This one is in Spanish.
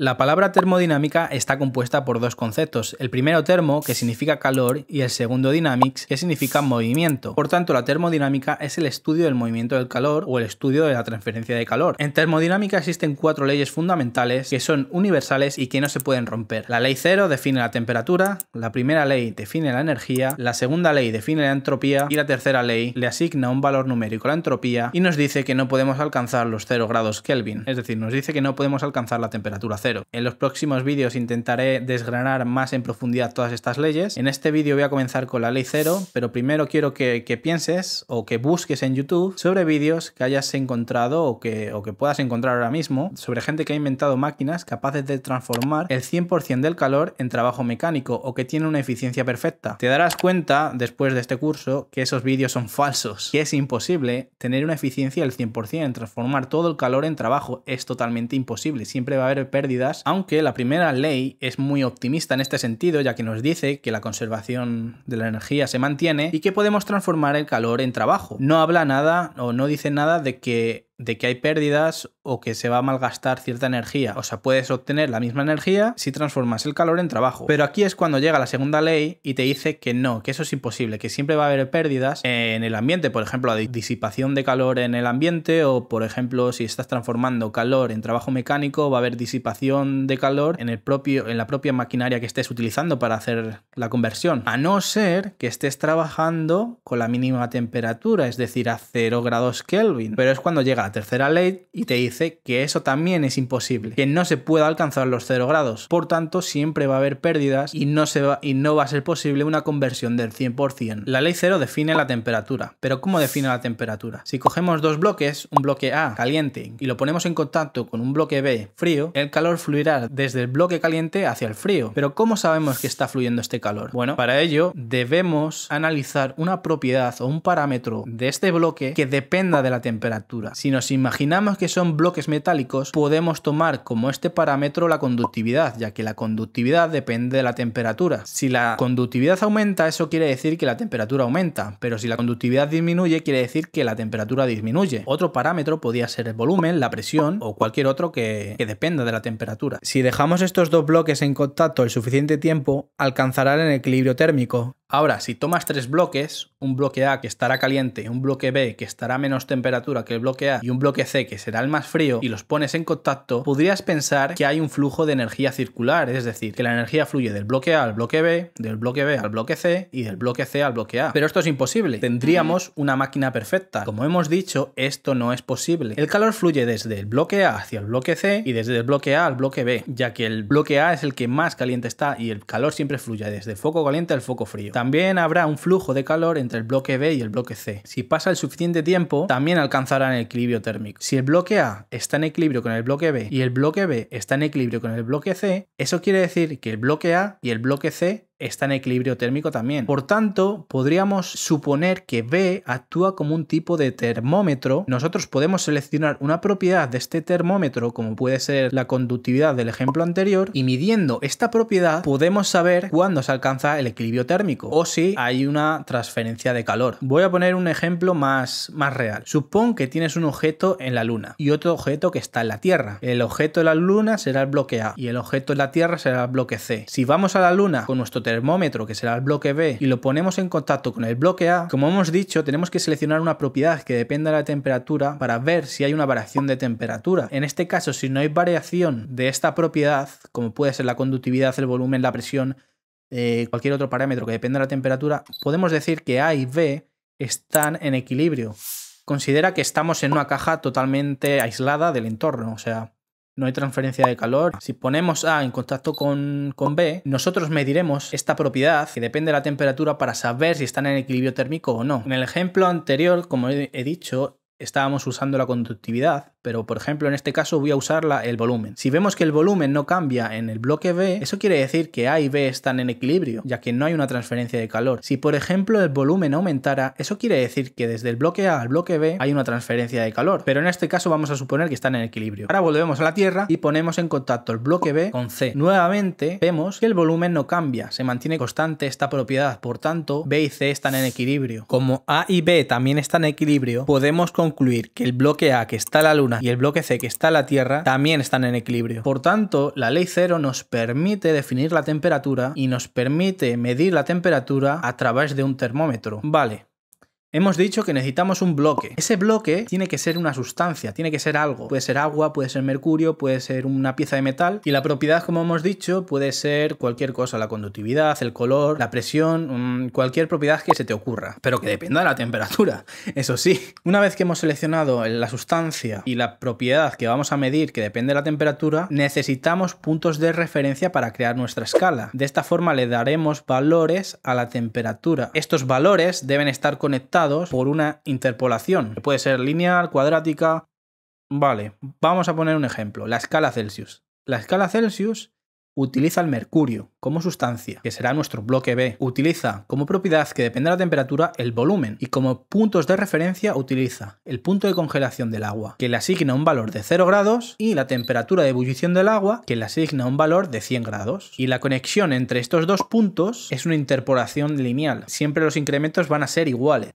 La palabra termodinámica está compuesta por dos conceptos, el primero termo, que significa calor, y el segundo dynamics, que significa movimiento. Por tanto, la termodinámica es el estudio del movimiento del calor o el estudio de la transferencia de calor. En termodinámica existen cuatro leyes fundamentales que son universales y que no se pueden romper. La ley cero define la temperatura, la primera ley define la energía, la segunda ley define la entropía y la tercera ley le asigna un valor numérico a la entropía y nos dice que no podemos alcanzar los cero grados Kelvin, es decir, nos dice que no podemos alcanzar la temperatura cero. En los próximos vídeos intentaré desgranar más en profundidad todas estas leyes. En este vídeo voy a comenzar con la ley cero, pero primero quiero que, pienses o que busques en YouTube sobre vídeos que hayas encontrado o que, o que puedas encontrar ahora mismo sobre gente que ha inventado máquinas capaces de transformar el 100% del calor en trabajo mecánico o que tiene una eficiencia perfecta. Te darás cuenta después de este curso que esos vídeos son falsos, que es imposible tener una eficiencia del 100%, transformar todo el calor en trabajo es totalmente imposible, siempre va a haber pérdida aunque la primera ley es muy optimista en este sentido, ya que nos dice que la conservación de la energía se mantiene y que podemos transformar el calor en trabajo. No habla nada o no dice nada de que de que hay pérdidas o que se va a malgastar cierta energía. O sea, puedes obtener la misma energía si transformas el calor en trabajo. Pero aquí es cuando llega la segunda ley y te dice que no, que eso es imposible, que siempre va a haber pérdidas en el ambiente. Por ejemplo, la disipación de calor en el ambiente o, por ejemplo, si estás transformando calor en trabajo mecánico, va a haber disipación de calor en, el propio, en la propia maquinaria que estés utilizando para hacer la conversión. A no ser que estés trabajando con la mínima temperatura, es decir, a 0 grados Kelvin. Pero es cuando llega tercera ley y te dice que eso también es imposible, que no se pueda alcanzar los 0 grados. Por tanto, siempre va a haber pérdidas y no, se va, y no va a ser posible una conversión del 100%. La ley 0 define la temperatura, pero ¿cómo define la temperatura? Si cogemos dos bloques, un bloque A caliente y lo ponemos en contacto con un bloque B frío, el calor fluirá desde el bloque caliente hacia el frío. Pero ¿cómo sabemos que está fluyendo este calor? Bueno, para ello debemos analizar una propiedad o un parámetro de este bloque que dependa de la temperatura. Si no nos imaginamos que son bloques metálicos, podemos tomar como este parámetro la conductividad, ya que la conductividad depende de la temperatura. Si la conductividad aumenta, eso quiere decir que la temperatura aumenta, pero si la conductividad disminuye, quiere decir que la temperatura disminuye. Otro parámetro podría ser el volumen, la presión o cualquier otro que, dependa de la temperatura. Si dejamos estos dos bloques en contacto el suficiente tiempo, alcanzarán el equilibrio térmico. Ahora, si tomas tres bloques, un bloque A que estará caliente, un bloque B que estará a menos temperatura que el bloque A y un bloque C que será el más frío y los pones en contacto, podrías pensar que hay un flujo de energía circular, es decir, que la energía fluye del bloque A al bloque B, del bloque B al bloque C y del bloque C al bloque A. Pero esto es imposible. Tendríamos una máquina perfecta. Como hemos dicho, esto no es posible. El calor fluye desde el bloque A hacia el bloque C y desde el bloque A al bloque B, ya que el bloque A es el que más caliente está y el calor siempre fluye desde el foco caliente al foco frío. También habrá un flujo de calor entre el bloque B y el bloque C. Si pasa el suficiente tiempo, también alcanzarán el equilibrio si el bloque A está en equilibrio con el bloque B y el bloque B está en equilibrio con el bloque C, eso quiere decir que el bloque A y el bloque C está en equilibrio térmico también. Por tanto, podríamos suponer que B actúa como un tipo de termómetro. Nosotros podemos seleccionar una propiedad de este termómetro, como puede ser la conductividad del ejemplo anterior, y midiendo esta propiedad podemos saber cuándo se alcanza el equilibrio térmico o si hay una transferencia de calor. Voy a poner un ejemplo más, más real. Supón que tienes un objeto en la Luna y otro objeto que está en la Tierra. El objeto de la Luna será el bloque A y el objeto en la Tierra será el bloque C. Si vamos a la Luna con nuestro termómetro, que será el bloque B, y lo ponemos en contacto con el bloque A, como hemos dicho, tenemos que seleccionar una propiedad que dependa de la temperatura para ver si hay una variación de temperatura. En este caso, si no hay variación de esta propiedad, como puede ser la conductividad, el volumen, la presión, eh, cualquier otro parámetro que dependa de la temperatura, podemos decir que A y B están en equilibrio. Considera que estamos en una caja totalmente aislada del entorno, o sea, no hay transferencia de calor. Si ponemos A en contacto con, B, nosotros mediremos esta propiedad que depende de la temperatura para saber si están en equilibrio térmico o no. En el ejemplo anterior, como he dicho, estábamos usando la conductividad pero por ejemplo en este caso voy a usar el volumen. Si vemos que el volumen no cambia en el bloque B, eso quiere decir que A y B están en equilibrio, ya que no hay una transferencia de calor. Si por ejemplo el volumen aumentara, eso quiere decir que desde el bloque A al bloque B hay una transferencia de calor, pero en este caso vamos a suponer que están en equilibrio. Ahora volvemos a la Tierra y ponemos en contacto el bloque B con C. Nuevamente vemos que el volumen no cambia, se mantiene constante esta propiedad, por tanto B y C están en equilibrio. Como A y B también están en equilibrio, podemos concluir que el bloque A que está a la Luna y el bloque C que está en la Tierra también están en equilibrio. Por tanto, la ley cero nos permite definir la temperatura y nos permite medir la temperatura a través de un termómetro. Vale, Hemos dicho que necesitamos un bloque. Ese bloque tiene que ser una sustancia, tiene que ser algo. Puede ser agua, puede ser mercurio, puede ser una pieza de metal. Y la propiedad, como hemos dicho, puede ser cualquier cosa, la conductividad, el color, la presión, mm, cualquier propiedad que se te ocurra, pero que dependa de la temperatura. Eso sí, una vez que hemos seleccionado la sustancia y la propiedad que vamos a medir que depende de la temperatura, necesitamos puntos de referencia para crear nuestra escala. De esta forma le daremos valores a la temperatura. Estos valores deben estar conectados por una interpolación, puede ser lineal, cuadrática. Vale, vamos a poner un ejemplo, la escala Celsius. La escala Celsius utiliza el mercurio como sustancia, que será nuestro bloque B. Utiliza como propiedad que depende de la temperatura el volumen y como puntos de referencia utiliza el punto de congelación del agua, que le asigna un valor de 0 grados y la temperatura de ebullición del agua, que le asigna un valor de 100 grados. Y la conexión entre estos dos puntos es una interpolación lineal. Siempre los incrementos van a ser iguales.